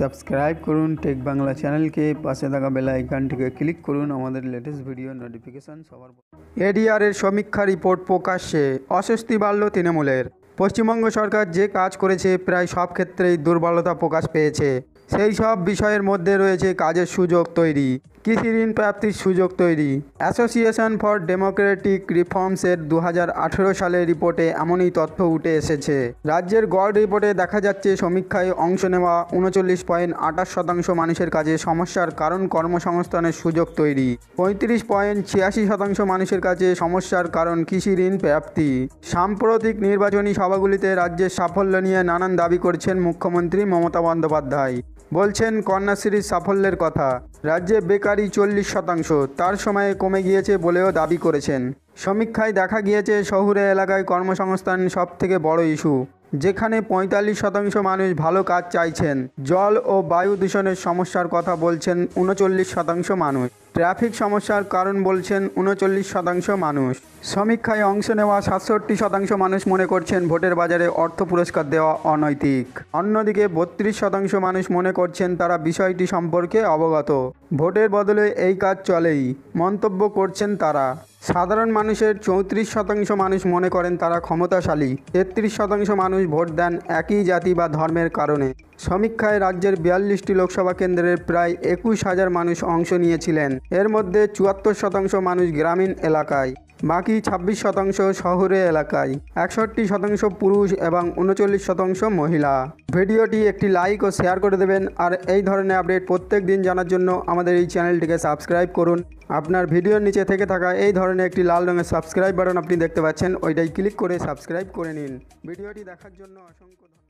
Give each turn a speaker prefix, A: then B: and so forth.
A: subscribe করুন take Bangla চ্যানেলকে পাশে থাকা বেলা আইকনটিকে ক্লিক করুন আমাদের লেটেস্ট ভিডিও নোটিফিকেশন সবার এডিআরের সমীক্ষা রিপোর্ট প্রকাশ্যে অস্বস্তি বাড়ল তৃণমূলের পশ্চিমবঙ্গ সরকার যে কাজ করেছে প্রায় সব ক্ষেত্রেই দুর্বলতা প্রকাশ পেয়েছে সেই সব বিষয়ের মধ্যে রয়েছে কাজের সুযোগ তৈরি কৃষি ঋণ প্রাপ্তির সুযোগ তৈরি অ্যাসোসিয়েশন ফর ডেমোক্রেটিক রিফর্মসের দু সালের রিপোর্টে এমনই তথ্য উঠে এসেছে রাজ্যের গড় রিপোর্টে দেখা যাচ্ছে সমীক্ষায় অংশ নেওয়া উনচল্লিশ পয়েন্ট আঠাশ শতাংশ মানুষের কাছে সমস্যার কারণ কর্মসংস্থানের সুযোগ তৈরি পঁয়ত্রিশ পয়েন্ট ছিয়াশি শতাংশ মানুষের কাছে সমস্যার কারণ কৃষি ঋণ প্রাপ্তি সাম্প্রতিক নির্বাচনী সভাগুলিতে রাজ্যের সাফল্য নিয়ে নানান দাবি করছেন মুখ্যমন্ত্রী মমতা বন্দ্যোপাধ্যায় বলছেন কন্যাশ্রীর সাফল্যের কথা রাজ্যে বেকারি চল্লিশ শতাংশ তার সময়ে কমে গিয়েছে বলেও দাবি করেছেন সমীক্ষায় দেখা গিয়েছে শহুরে এলাকায় কর্মসংস্থান সবথেকে বড় ইস্যু যেখানে পঁয়তাল্লিশ শতাংশ মানুষ ভালো কাজ চাইছেন জল ও বায়ু দূষণের সমস্যার কথা বলছেন উনচল্লিশ শতাংশ মানুষ ট্রাফিক সমস্যার কারণ বলছেন উনচল্লিশ শতাংশ মানুষ সমীক্ষায় অংশ নেওয়া সাতষট্টি শতাংশ মানুষ মনে করছেন ভোটের বাজারে অর্থ পুরস্কার দেওয়া অনৈতিক অন্যদিকে বত্রিশ শতাংশ মানুষ মনে করছেন তারা বিষয়টি সম্পর্কে অবগত ভোটের বদলে এই কাজ চলেই মন্তব্য করছেন তারা সাধারণ মানুষের চৌত্রিশ শতাংশ মানুষ মনে করেন তারা ক্ষমতাশালী তেত্রিশ শতাংশ মানুষ ভোট দেন একই জাতি বা ধর্মের কারণে সমীক্ষায় রাজ্যের বিয়াল্লিশটি লোকসভা কেন্দ্রের প্রায় একুশ হাজার মানুষ অংশ নিয়েছিলেন এর মধ্যে চুয়াত্তর শতাংশ মানুষ গ্রামীণ এলাকায় বাকি ২৬ শতাংশ শহরে এলাকায় একষট্টি শতাংশ পুরুষ এবং উনচল্লিশ শতাংশ মহিলা ভিডিওটি একটি লাইক ও শেয়ার করে দেবেন আর এই ধরনের আপডেট প্রত্যেক দিন জানার জন্য আমাদের এই চ্যানেলটিকে সাবস্ক্রাইব করুন আপনার ভিডিওর নিচে থেকে থাকা এই ধরনের একটি লাল রঙের সাবস্ক্রাইব বাটন আপনি দেখতে পাচ্ছেন ওইটাই ক্লিক করে সাবস্ক্রাইব করে নিন ভিডিওটি দেখার জন্য অসংখ্য